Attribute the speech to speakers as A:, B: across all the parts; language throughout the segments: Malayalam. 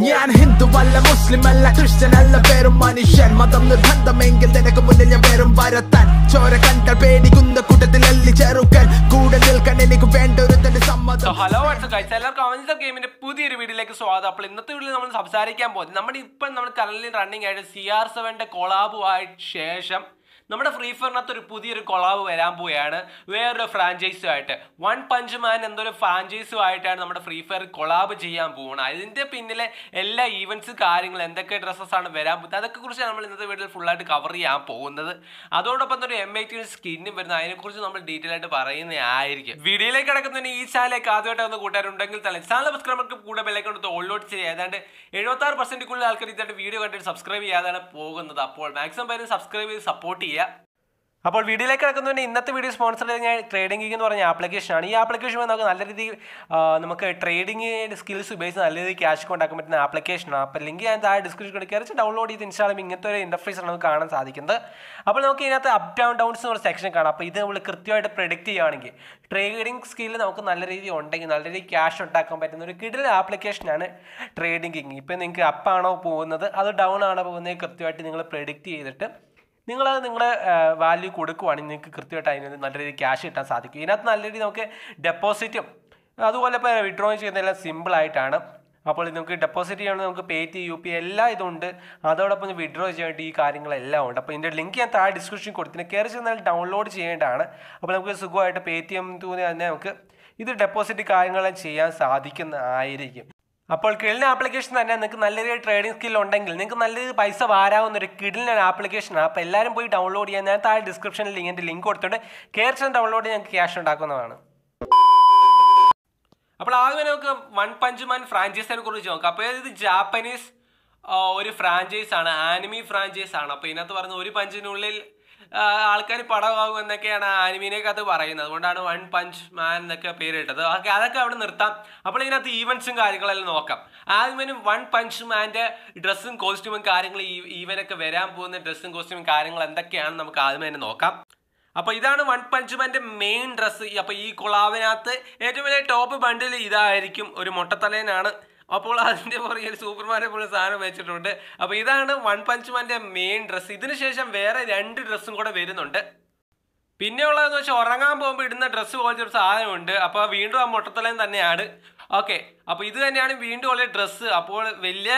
A: ഞാൻ അല്ല മുസ്ലിം അല്ല ക്രിസ്ത്യൻ അല്ല പേരും മനുഷ്യൻ മതം നിർബന്ധമെങ്കിൽ നിനക്ക് മുന്നിൽ ഞാൻ പേരും വരത്താൻ ചോര കണ്ട പേടിക്കുന്ന കൂട്ടത്തിൽ അല്ലി ചെറുക്കൻ കൂടെ നിൽക്കാൻ എനിക്ക് വേണ്ട ഒരു തന്റെ സമ്മതം ഹലോ വാട്സ് എല്ലാവർക്കും അവഞ്ചർ ഗെയിമിന്റെ പുതിയൊരു വീഡിയോയിലേക്ക് സ്വാഗതം അപ്പോൾ ഇന്നത്തെ വീഡിയോയിൽ നമ്മൾ സംസാരിക്കാൻ പോകുന്നത് നമ്മുടെ ഇപ്പം നമ്മൾ കറന്റ് റണ്ണിങ് ആയിട്ട് സി ആർ സെവന്റെ കൊളാബുമായിട്ട് ശേഷം നമ്മുടെ ഫ്രീ ഫയറിനകത്ത് ഒരു പുതിയൊരു കൊളാവ് വരാൻ പോവുകയാണ് വേറൊരു ഫ്രാഞ്ചൈസുമായിട്ട് വൺ പഞ്ച് മാൻ എന്നൊരു ഫ്രാഞ്ചൈസുമായിട്ടാണ് നമ്മുടെ ഫ്രീ ഫയർ കൊളാബ് ചെയ്യാൻ പോകുന്നത് അതിൻ്റെ പിന്നിലെ എല്ലാ ഈവൻസ് കാര്യങ്ങൾ എന്തൊക്കെ ഡ്രസ്സസാണ് വരാൻ പോകുന്നത് അതൊക്കെ കുറിച്ച് നമ്മൾ ഇന്നത്തെ വീഡിയോയിൽ ഫുള്ളായിട്ട് കവർ ചെയ്യാൻ പോകുന്നത് അതോടൊപ്പം തന്നെ ഒരു എം ഐ ടി സ്കിന്നും വരുന്നത് അതിനെക്കുറിച്ച് നമ്മൾ ഡീറ്റെയിൽ ആയിട്ട് പറയുന്നതായിരിക്കും വീഡിയോയിലേക്ക് കിടക്കുന്നതിന് ഈ ചാനലേക്ക് ആദ്യമായിട്ട് ഒന്ന് കൂട്ടാറുണ്ടെങ്കിൽ തന്നെ ചാനൽ സബ്സ്ക്രൈബർക്ക് കൂടെ ബെല്ലൈക്കൊണ്ട് ഓൾഡോട്ട് ചെയ്യുക ഏതാണ്ട് എഴുപത്താറ് പെർസെൻറ്റ് കൂടുതൽ ആൾക്കാർ ഇതായിട്ട് വീഡിയോ കണ്ടിട്ട് സബ്സ്ക്രൈബ് ചെയ്യാതാണ് പോകുന്നത് അപ്പോൾ മാക്സിമം പേര് സബ്സ്ക്രൈബ് ചെയ്ത് സപ്പോർട്ട് ചെയ്യുക ചെയ്യുക അപ്പോൾ വീഡിയോയിലേക്ക് കിടക്കുന്നതിന് ഇന്നത്തെ വീഡിയോ സ്പോൺസർ ഞാൻ ട്രേഡിംഗ് എന്ന് പറഞ്ഞ ആപ്ലിക്കേഷനാണ് ഈ ആപ്ലിക്കേഷൻ നമുക്ക് നല്ല രീതിയിൽ നമുക്ക് ട്രേഡിംഗ് സ്കിൽസ് ഉപയോഗിച്ച് നല്ല രീതിയിൽ ക്യാഷ് കൊണ്ടാക്കാൻ പറ്റുന്ന ആപ്ലിക്കേഷനാണ് അപ്പോൾ ലിങ്ക് ഞാൻ താഴെ ഡിസ്ക്രിപ്ഷൻ വെച്ച് ഡൗൺലോഡ് ചെയ്ത് ഇൻസ്റ്റാൾ ചെയ്യുമ്പോൾ ഇങ്ങനത്തെ ഒരു ഇൻ്റർഫേസാണ് നമുക്ക് കാണാൻ സാധിക്കുന്നത് അപ്പോൾ നമുക്ക് ഇതിനകത്ത് അപ് ഡൗൺ ഡൗൺസ് എന്ന് പറഞ്ഞ സെക്ഷൻ കാണാം അപ്പോൾ ഇത് നമ്മൾ കൃത്യമായിട്ട് പ്രെഡിക്റ്റ് ചെയ്യുകയാണെങ്കിൽ ട്രേഡിംഗ് സ്കിൽ നമുക്ക് നല്ല രീതിയിൽ ഉണ്ടെങ്കിൽ നല്ല രീതിയിൽ ക്യാഷ് ഉണ്ടാക്കാൻ പറ്റുന്ന ഒരു കിടിൽ ആപ്ലിക്കേഷനാണ് ട്രേഡിംഗ് ഇപ്പോൾ നിങ്ങൾക്ക് അപ്പാണോ പോകുന്നത് അത് ഡൗൺ ആണോ പോകുന്നത് കൃത്യമായിട്ട് നിങ്ങൾ പ്രെഡിക്റ്റ് ചെയ്തിട്ട് നിങ്ങളത് നിങ്ങളുടെ വാല്യൂ കൊടുക്കുവാണെങ്കിൽ നിങ്ങൾക്ക് കൃത്യമായിട്ട് അതിന് നല്ല രീതിയിൽ ക്യാഷ് കിട്ടാൻ സാധിക്കും ഇതിനകത്ത് നല്ല രീതിയിൽ നമുക്ക് ഡെപ്പോസിറ്റും അതുപോലെ ഇപ്പോൾ വിഡ്രോ ചെയ്യുന്നതെല്ലാം സിമ്പിളായിട്ടാണ് അപ്പോൾ നമുക്ക് ഡെപ്പോസിറ്റ് ചെയ്യണമെങ്കിൽ നമുക്ക് പേ ടി യു പി എല്ലാ ഇതുണ്ട് അതോടൊപ്പം വിഡ്രോ ചെയ്യാൻ വേണ്ടി ഈ കാര്യങ്ങളെല്ലാം ഉണ്ട് അപ്പോൾ ഇതിൻ്റെ ലിങ്ക് ഞാൻ താഴെ ഡിസ്ക്രിപ്ഷൻ കൊടുത്തിന് കയറി ചെന്നാൽ ഡൗൺലോഡ് ചെയ്യേണ്ടതാണ് അപ്പോൾ നമുക്ക് സുഖമായിട്ട് പേ ടി എം തന്നെ നമുക്ക് ഇത് ഡെപ്പോസിറ്റ് കാര്യങ്ങളെല്ലാം ചെയ്യാൻ സാധിക്കുന്നതായിരിക്കും അപ്പോൾ കിടിലിന് ആപ്ലിക്കേഷൻ തന്നെ നിങ്ങൾക്ക് നല്ലൊരു ട്രേഡിംഗ് സ്കിൽ ഉണ്ടെങ്കിൽ നിങ്ങൾക്ക് നല്ലൊരു പൈസ വാരാവുന്ന ഒരു ആപ്ലിക്കേഷൻ ആണ് അപ്പോൾ എല്ലാവരും പോയി ഡൗൺലോഡ് ചെയ്യാൻ ഞാൻ താഴെ ഡിസ്ക്രിപ്ഷനിൽ ഇതിൻ്റെ ലിങ്ക് കൊടുത്തിട്ടുണ്ട് കയറിച്ചെന്ന് ഡൗൺലോഡ് ചെയ്ത് ഞങ്ങൾക്ക് ക്യാഷ് ഉണ്ടാക്കുന്നതാണ് അപ്പോൾ ആദ്യമേ നമുക്ക് വൺ പഞ്ച് മാൻ ഫ്രാഞ്ചൈസിനെ കുറിച്ച് നോക്കാം അപ്പോൾ ഇത് ജാപ്പനീസ് ഒരു ഫ്രാഞ്ചൈസ് ആണ് ആനിമി ഫ്രാഞ്ചൈസ് ആണ് അപ്പോൾ ഇതിനകത്ത് പറഞ്ഞ ഒരു പഞ്ചിനുള്ളിൽ ആൾക്കാർ പടമാകും എന്നൊക്കെയാണ് ആനിമീനെ പറയുന്നത് അതുകൊണ്ടാണ് വൺ പഞ്ച് മാൻ എന്നൊക്കെ പേരിട്ടത് ഓക്കെ അതൊക്കെ അവിടെ നിർത്താം അപ്പോൾ ഇതിനകത്ത് ഈവൻസും കാര്യങ്ങളെല്ലാം നോക്കാം ആദ്യമേനും വൺ പഞ്ച് മാൻ്റെ ഡ്രസ്സും കോസ്റ്റ്യൂമും കാര്യങ്ങളും ഈവനൊക്കെ വരാൻ പോകുന്ന ഡ്രസ്സും കോസ്റ്റ്യൂമും കാര്യങ്ങൾ എന്തൊക്കെയാണെന്ന് നമുക്ക് ആദ്യമേ തന്നെ നോക്കാം അപ്പോൾ ഇതാണ് വൺ പഞ്ച് മാൻ്റെ മെയിൻ ഡ്രസ്സ് അപ്പോൾ ഈ കുളാവിനകത്ത് ഏറ്റവും വലിയ ടോപ്പ് ബണ്ടിൽ ഇതായിരിക്കും ഒരു മുട്ടത്തലേനാണ് അപ്പോൾ അതിൻ്റെ പുറകിൽ ഒരു സൂപ്പർമാനെ പോലെ സാധനം വെച്ചിട്ടുണ്ട് അപ്പോൾ ഇതാണ് വൺ പഞ്ച് മാൻ്റെ മെയിൻ ഡ്രസ്സ് ഇതിന് ശേഷം വേറെ രണ്ട് ഡ്രസ്സും കൂടെ വരുന്നുണ്ട് പിന്നെ ഉള്ളതെന്ന് വെച്ചാൽ ഉറങ്ങാൻ പോകുമ്പോൾ ഇടുന്ന ഡ്രസ്സ് പോലത്തെ ഒരു സാധനമുണ്ട് അപ്പോൾ വീണ്ടും ആ മുട്ടത്തലയും തന്നെയാണ് ഓക്കെ അപ്പോൾ ഇത് തന്നെയാണ് വീണ്ടും ഉള്ള ഡ്രസ്സ് അപ്പോൾ വലിയ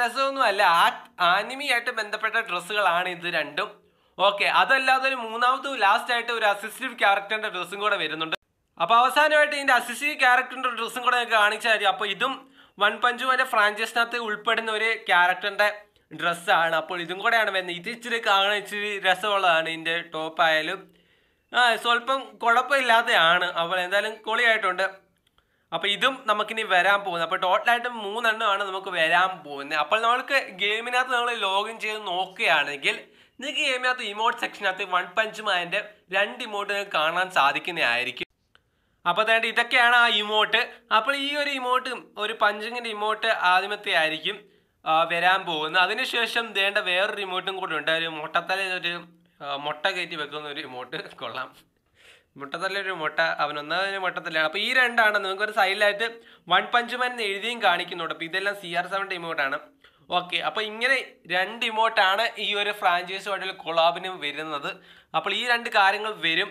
A: രസമൊന്നും അല്ല ആ ആനിമിയായിട്ട് ബന്ധപ്പെട്ട ഡ്രസ്സുകളാണ് ഇത് രണ്ടും ഓക്കെ അതല്ലാതെ ഒരു മൂന്നാമതും ലാസ്റ്റ് ആയിട്ട് ഒരു അസിസ്റ്റീവ് ക്യാരക്ടറിൻ്റെ ഡ്രസ്സും കൂടെ വരുന്നുണ്ട് അപ്പോൾ അവസാനമായിട്ട് ഇതിൻ്റെ അസിസ്റ്റീവ് ക്യാരക്ടറിൻ്റെ ഡ്രസ്സും കൂടെ ഞാൻ കാണിച്ചായിരിക്കും അപ്പോൾ ഇതും വൺ പഞ്ചു മാൻ്റെ ഫ്രാഞ്ചൈസിനകത്ത് ഉൾപ്പെടുന്ന ഒരു ക്യാരക്ടറിൻ്റെ ഡ്രസ്സാണ് അപ്പോൾ ഇതും കൂടെയാണ് വരുന്നത് ഇത് ഇച്ചിരി കാണാൻ ഇച്ചിരി രസമുള്ളതാണ് ഇതിൻ്റെ ടോപ്പായാലും ആ സ്വല്പം കുഴപ്പമില്ലാതെയാണ് അപ്പോൾ എന്തായാലും കൊളിയായിട്ടുണ്ട് അപ്പോൾ ഇതും നമുക്കിനി വരാൻ പോകുന്നത് അപ്പോൾ ടോട്ടലായിട്ട് മൂന്നെണ്ണമാണ് നമുക്ക് വരാൻ പോകുന്നത് അപ്പോൾ നമ്മൾക്ക് ഗെയിമിനകത്ത് നമ്മൾ ലോഗിൻ ചെയ്ത് നോക്കുകയാണെങ്കിൽ നിങ്ങൾക്ക് ഗെയിമിനകത്ത് ഇമോട്ട് സെക്ഷനകത്ത് വൺ പഞ്ച് രണ്ട് ഇമോട്ട് കാണാൻ സാധിക്കുന്നതായിരിക്കും അപ്പോൾ തേണ്ട ഇതൊക്കെയാണ് ആ ഇമോട്ട് അപ്പോൾ ഈ ഒരു ഇമോട്ട് ഒരു പഞ്ചിങ്ങിൻ്റെ ഇമോട്ട് ആദ്യമത്തെ ആയിരിക്കും വരാൻ പോകുന്നത് അതിനുശേഷം വേണ്ട വേറൊരു ഇമോട്ടും കൂടെ ഉണ്ട് ഒരു മുട്ടത്തല ഒരു മുട്ട കയറ്റി വെക്കുന്ന ഒരു ഇമോട്ട് കൊള്ളാം ഒരു മുട്ട അവൻ ഒന്നാമതൊരു മുട്ടത്തല്ലാണ് അപ്പോൾ ഈ രണ്ടാണ് നിങ്ങൾക്കൊരു സൈഡിലായിട്ട് വൺ പഞ്ച് മാൻ എന്ന് എഴുതിയും കാണിക്കുന്നുണ്ട് അപ്പോൾ ഇതെല്ലാം സി ആർ സെവൻ്റെ ഇമോട്ടാണ് ഓക്കെ അപ്പോൾ ഇങ്ങനെ രണ്ട് ഇമോട്ടാണ് ഈ ഒരു ഫ്രാഞ്ചൈസുമായിട്ടുള്ള കൊളാബിന് വരുന്നത് അപ്പോൾ ഈ രണ്ട് കാര്യങ്ങൾ വരും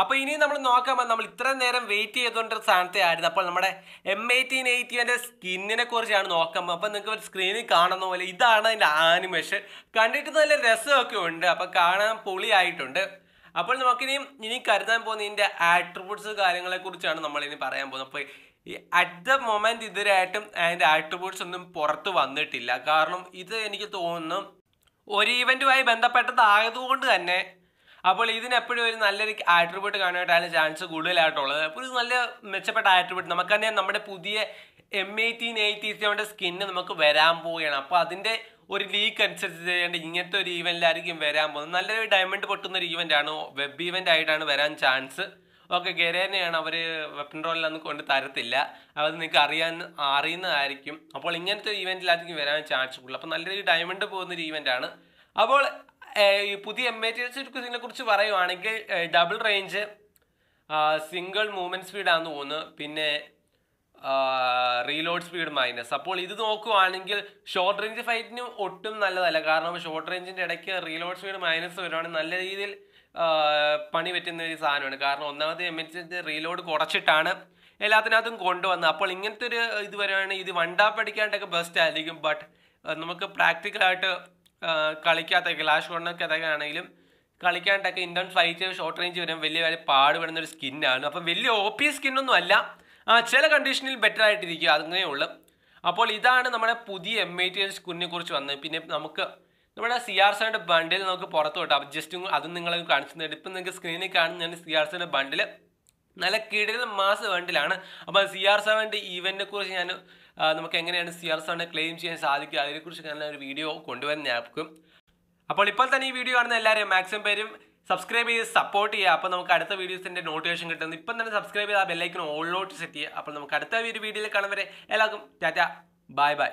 A: അപ്പോൾ ഇനി നമ്മൾ നോക്കാം നമ്മൾ ഇത്രയും നേരം വെയിറ്റ് ചെയ്തുകൊണ്ടൊരു സ്ഥാനത്തെ ആയിരുന്നു അപ്പോൾ നമ്മുടെ എം എയ്റ്റീൻ എയ്റ്റീൻ്റെ സ്കിന്നിനെ കുറിച്ചാണ് നോക്കുമ്പോൾ അപ്പോൾ നിങ്ങൾക്ക് ഒരു സ്ക്രീനിൽ കാണുന്ന പോലെ ഇതാണ് അതിൻ്റെ ആനിമേഷൻ കണ്ടിട്ട് നല്ല രസമൊക്കെ ഉണ്ട് അപ്പോൾ കാണാൻ പൊളിയായിട്ടുണ്ട് അപ്പോൾ നമുക്കിനി ഇനി കരുതാൻ പോകുന്ന ഇതിൻ്റെ ആട്രിബ്യൂട്ട്സ് നമ്മൾ ഇനി പറയാൻ പോകുന്നത് അപ്പോൾ ഈ അറ്റ് ദ മൊമെന്റ് ഇതുവരെയായിട്ടും അതിൻ്റെ ആട്രിബ്യൂട്ട്സ് ഒന്നും പുറത്ത് വന്നിട്ടില്ല കാരണം ഇത് എനിക്ക് തോന്നുന്നു ഒരു ഇവൻറ്റുമായി ബന്ധപ്പെട്ടതായതുകൊണ്ട് തന്നെ അപ്പോൾ ഇതിനെപ്പോഴും ഒരു നല്ലൊരു ആട്രിബ്യൂട്ട് കാണാനായിട്ടാണ് ചാൻസ് കൂടുതലായിട്ടുള്ളത് അപ്പോൾ ഒരു നല്ല മെച്ചപ്പെട്ട ആട്രിബ്യൂട്ട് നമുക്ക് തന്നെ നമ്മുടെ പുതിയ എം എയ്റ്റീൻ എയ്റ്റീസിൻ്റെ സ്കിന്ന് നമുക്ക് വരാൻ പോവുകയാണ് അപ്പോൾ അതിൻ്റെ ഒരു ലീക്ക് അനുസരിച്ച് ചെയ്യേണ്ട ഇങ്ങനത്തെ ഒരു ഈവൻറ്റിലായിരിക്കും വരാൻ പോകുന്നത് നല്ലൊരു ഡയമണ്ട് പൊട്ടുന്ന ഒരു ഈവൻ്റ് ആണ് വെബ് ഈവൻ്റ് ആയിട്ടാണ് വരാൻ ചാൻസ് ഓക്കെ ഗരേനെയാണ് അവർ വെപ്പൺ റോളിലൊന്നും കൊണ്ട് തരത്തില്ല അത് നിങ്ങൾക്ക് അറിയാൻ അറിയുന്നതായിരിക്കും അപ്പോൾ ഇങ്ങനത്തെ ഒരു ഈവൻറ്റിലായിരിക്കും വരാൻ ചാൻസ് കൂടുതൽ അപ്പോൾ നല്ലൊരു ഡയമണ്ട് പോകുന്ന ഒരു ഈവൻ്റ് ആണ് അപ്പോൾ പുതിയ എം ഐ ടി എച്ച് കുറിച്ച് പറയുവാണെങ്കിൽ ഡബിൾ റേഞ്ച് സിംഗിൾ മൂവ്മെന്റ് സ്പീഡാണെന്ന് തോന്നുന്നു പിന്നെ റീലോഡ് സ്പീഡ് മൈനസ് അപ്പോൾ ഇത് നോക്കുവാണെങ്കിൽ ഷോർട്ട് റേഞ്ച് ഫൈറ്റിന് ഒട്ടും നല്ലതല്ല കാരണം ഷോർട്ട് റേഞ്ചിന്റെ ഇടയ്ക്ക് റീലോഡ് സ്പീഡ് മൈനസ് വരുവാണെങ്കിൽ നല്ല രീതിയിൽ പണി പറ്റുന്ന ഒരു സാധനമാണ് കാരണം ഒന്നാമത് എം എച്ച് റീലോഡ് കുറച്ചിട്ടാണ് എല്ലാത്തിനകത്തും കൊണ്ടുവന്നത് അപ്പോൾ ഇങ്ങനത്തെ ഒരു ഇത് വരുവാണെങ്കിൽ ഇത് വണ്ടാ ബെസ്റ്റ് ആയിരിക്കും ബട്ട് നമുക്ക് പ്രാക്ടിക്കലായിട്ട് കളിക്കാത്ത ക്ലാഷ് അതൊക്കെ ആണെങ്കിലും കളിക്കാണ്ടൊക്കെ ഇൻഡോൺ ഫൈറ്റ് ഷോർട്ട് റേഞ്ച് വരും വലിയ വലിയ പാടുപെടുന്ന ഒരു സ്കിന്നാണ് അപ്പം വലിയ ഒ പി സ്കിന്നൊന്നും അല്ല ചില കണ്ടീഷനിൽ ബെറ്റർ ആയിട്ടിരിക്കുക അതങ്ങനെ ഉള്ളു അപ്പോൾ ഇതാണ് നമ്മുടെ പുതിയ എം ഐ ടി സ്കിന്നിനെ കുറിച്ച് വന്നത് പിന്നെ നമുക്ക് നമ്മുടെ സി ആർ സിയുടെ ബണ്ടിൽ നമുക്ക് പുറത്ത് വിട്ടാം ജസ്റ്റ് അതും നിങ്ങളെ കാണിച്ചു തരും ഇപ്പം നിങ്ങൾക്ക് സ്ക്രീനിൽ കാണുന്ന സി ആർ സിയുടെ ബണ്ടിൽ നല്ല കിടൽ മാസ് ബണ്ടിലാണ് അപ്പോൾ സി ആർ സെവൻ്റെ ഈവൻറ്റിനെ കുറിച്ച് ഞാൻ നമുക്ക് എങ്ങനെയാണ് സി ആർ സാറിനെ ക്ലെയിം ചെയ്യാൻ സാധിക്കുക അതിനെക്കുറിച്ച് ഞാൻ ഒരു വീഡിയോ കൊണ്ടുവരുന്നതായിരിക്കും അപ്പോൾ ഇപ്പോൾ തന്നെ ഈ വീഡിയോ കാണുന്ന എല്ലാവരും മാക്സിമം പേരും സബ്സ്ക്രൈബ് ചെയ്ത് സപ്പോർട്ട് ചെയ്യുക അപ്പോൾ നമുക്ക് അടുത്ത വീഡിയോസിൻ്റെ നോട്ടിഫിക്കേഷൻ കിട്ടുന്നത് ഇപ്പം തന്നെ സബ്സ്ക്രൈബ് ചെയ്ത് ആ ഓൾ ഓളിലോട്ട് സെറ്റ് ചെയ്യുക അപ്പോൾ നമുക്ക് അടുത്ത ഒരു വീഡിയോയിൽ കാണുന്നവരെ വരെ എല്ലാവർക്കും ടാറ്റ ബൈ ബൈ